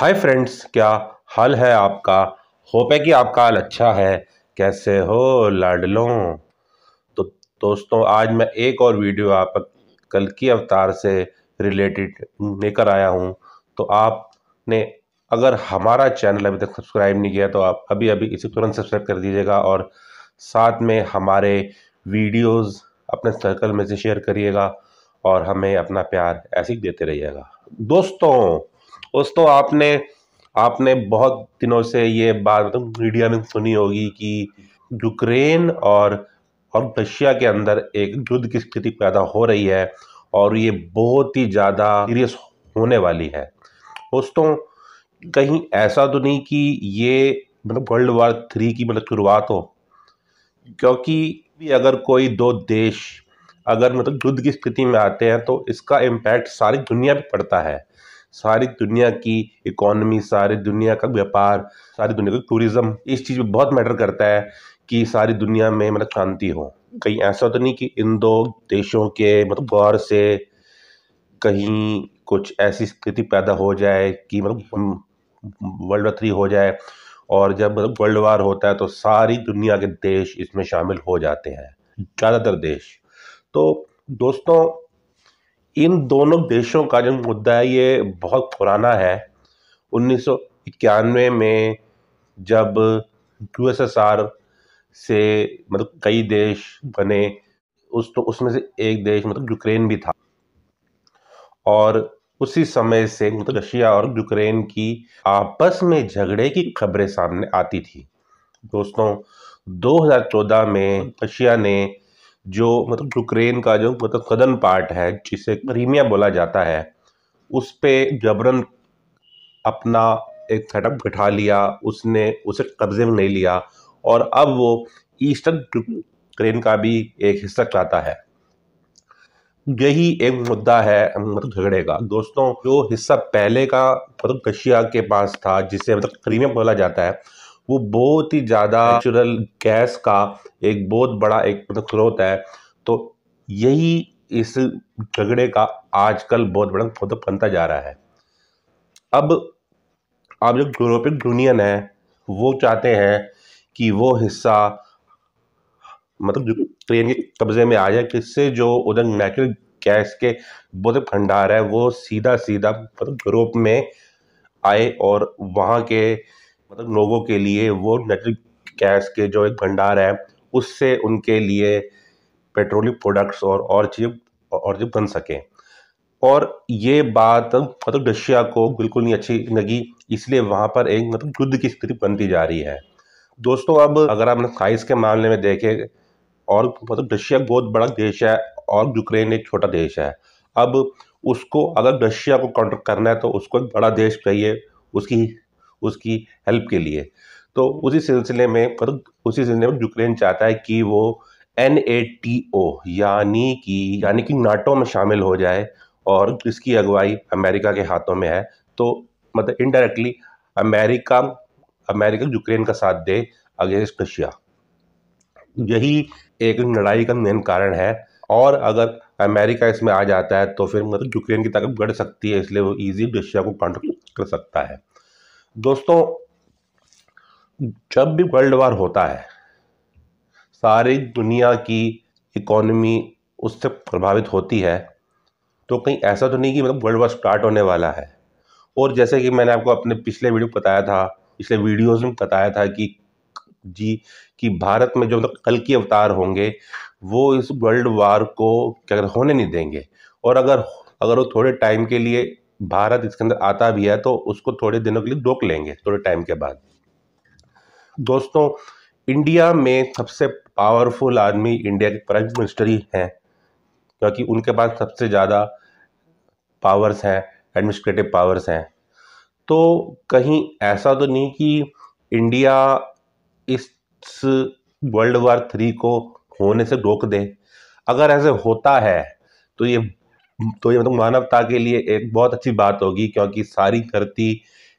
hi friends क्या हाल है आपका होप है कि आपका हाल अच्छा है कैसे हो लाडलों तो दोस्तों आज मैं एक और वीडियो आप कल की अवतार से रिलेटेड लेकर आया हूं तो आपने अगर हमारा चैनल अभी तक सब्सक्राइब नहीं किया तो आप अभी अभी इसे तुरंत सब्सक्राइब कर दीजिएगा और साथ में हमारे वीडियोस अपने सर्कल में से शेयर करिएगा और हमें अपना प्यार ऐसे ही देते रहिएगा दोस्तों दोस्तों आपने आपने बहुत दिनों से ये बात मतलब मीडिया में सुनी होगी कि यूक्रेन और और रशिया के अंदर एक युद्ध की स्थिति पैदा हो रही है और ये बहुत ही ज़्यादा सीरियस होने वाली है दोस्तों कहीं ऐसा तो नहीं कि ये मतलब वर्ल्ड वार थ्री की मतलब शुरुआत हो क्योंकि भी अगर कोई दो देश अगर मतलब युद्ध की स्थिति में आते हैं तो इसका इम्पैक्ट सारी दुनिया पर पड़ता है सारी दुनिया की इकोनॉमी सारी दुनिया का व्यापार सारी दुनिया का टूरिज्म इस चीज़ में बहुत मैटर करता है कि सारी दुनिया में मतलब शांति हो कहीं ऐसा तो नहीं कि इन दो देशों के मतलब गौर से कहीं कुछ ऐसी स्थिति पैदा हो जाए कि मतलब वर्ल्ड वार थ्री हो जाए और जब वर्ल्ड मतलब वार होता है तो सारी दुनिया के देश इसमें शामिल हो जाते हैं ज़्यादातर देश तो दोस्तों इन दोनों देशों का जो मुद्दा है ये बहुत पुराना है उन्नीस में जब यूएसएसआर से मतलब कई देश बने उस तो उसमें से एक देश मतलब यूक्रेन भी था और उसी समय से मतलब रशिया और यूक्रेन की आपस में झगड़े की खबरें सामने आती थी दोस्तों 2014 में रशिया ने जो मतलब यूक्रेन का जो मतलब सदन पार्ट है जिसे क्रीमिया बोला जाता है उस पर जबरन अपना एक सेटअप बिठा लिया उसने उसे कब्जे में नहीं लिया और अब वो ईस्टर्न यूक्रेन का भी एक हिस्सा चाहता है यही एक मुद्दा है मतलब झगड़े का दोस्तों जो हिस्सा पहले का मतलब रशिया के पास था जिसे मतलब क्रीमिया बोला जाता है वो बहुत ही ज़्यादा नेचुरल गैस का एक बहुत बड़ा एक मतलब स्रोत है तो यही इस झगड़े का आजकल बहुत बड़ा मुद्दा मतलब बनता जा रहा है अब अब जो यूरोपियन यूनियन है वो चाहते हैं कि वो हिस्सा मतलब ट्रेन के कब्जे में आ जाए किससे जो उधर नेचुरल गैस के बहुत भंडार है वो सीधा सीधा मतलब यूरोप में आए और वहाँ के मतलब लोगों के लिए वो नेचुरल गैस के जो एक भंडार है उससे उनके लिए पेट्रोलियम प्रोडक्ट्स और और चीज़ और चीज़ बन सकें और ये बात मतलब रशिया को बिल्कुल नहीं अच्छी लगी इसलिए वहाँ पर एक मतलब युद्ध की स्थिति बनती जा रही है दोस्तों अब अगर आप मतलब साइज के मामले में देखें और मतलब रशिया बहुत बड़ा देश है और यूक्रेन एक छोटा देश है अब उसको अगर रशिया को काउंटर करना है तो उसको एक बड़ा देश चाहिए उसकी उसकी हेल्प के लिए तो उसी सिलसिले में पर उसी सिलसिले में यूक्रेन चाहता है कि वो एन ए टी ओ यानी कि यानी कि नाटो में शामिल हो जाए और इसकी अगुवाई अमेरिका के हाथों में है तो मतलब इनडायरेक्टली अमेरिका अमेरिका यूक्रेन का साथ दे अगेंस्ट रशिया यही एक लड़ाई का मेन कारण है और अगर अमेरिका इसमें आ जाता है तो फिर मतलब यूक्रेन की ताकत बढ़ सकती है इसलिए वो इजी रशिया को कंट्रोल कर सकता है दोस्तों जब भी वर्ल्ड वार होता है सारी दुनिया की इकोनॉमी उससे प्रभावित होती है तो कहीं ऐसा तो नहीं कि मतलब वर्ल्ड वार स्टार्ट होने वाला है और जैसे कि मैंने आपको अपने पिछले वीडियो बताया था पिछले वीडियोज़ में बताया था कि जी कि भारत में जो मतलब कल की अवतार होंगे वो इस वर्ल्ड वार को क्या होने नहीं देंगे और अगर अगर वो थोड़े टाइम के लिए भारत इसके अंदर आता भी है तो उसको थोड़े दिनों के लिए रोक लेंगे थोड़े टाइम के बाद दोस्तों इंडिया में सबसे पावरफुल आदमी इंडिया के प्राइम मिनिस्टर ही हैं क्योंकि उनके पास सबसे ज़्यादा पावर्स हैं एडमिनिस्ट्रेटिव पावर्स हैं तो कहीं ऐसा तो नहीं कि इंडिया इस वर्ल्ड वार थ्री को होने से रोक दे अगर ऐसे होता है तो ये तो ये मतलब मानवता के लिए एक बहुत अच्छी बात होगी क्योंकि सारी धरती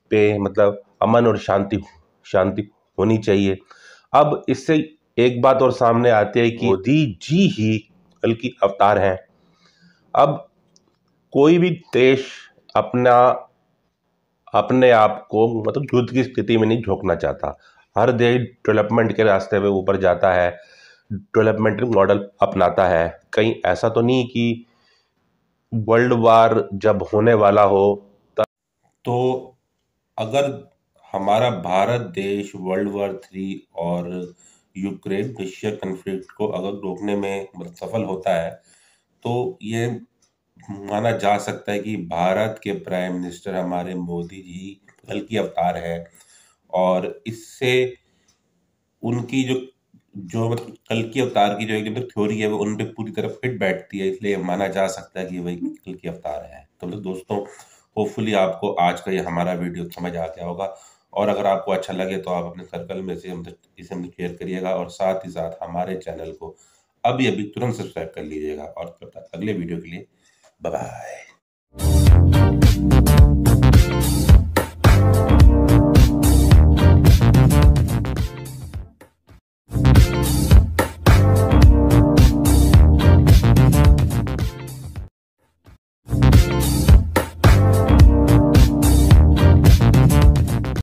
पे मतलब अमन और शांति शांति होनी चाहिए अब इससे एक बात और सामने आती है कि मोदी जी ही बल्कि अवतार हैं अब कोई भी देश अपना अपने आप को मतलब युद्ध की स्थिति में नहीं झोंकना चाहता हर देश डेवलपमेंट के रास्ते में ऊपर जाता है डेवलपमेंट मॉडल अपनाता है कहीं ऐसा तो नहीं कि वर्ल्ड वार जब होने वाला हो तो अगर हमारा भारत देश वर्ल्ड वार थ्री और यूक्रेन रशिया कन्फ्लिक्ट को अगर रोकने में सफल होता है तो ये माना जा सकता है कि भारत के प्राइम मिनिस्टर हमारे मोदी जी हल्की अवतार है और इससे उनकी जो जो मतलब कल के अवतार की जो एक मतलब थ्योरी है वो उन पे पूरी तरह फिट बैठती है इसलिए माना जा सकता है कि वही कल के अवतार है तो मतलब दोस्तों होपफुली आपको आज का ये हमारा वीडियो समझ आ गया होगा और अगर आपको अच्छा लगे तो आप अपने सर्कल में से इसे हम शेयर करिएगा और साथ ही साथ हमारे चैनल को अभी अभी तुरंत सब्सक्राइब कर लीजिएगा और अगले वीडियो के लिए बाय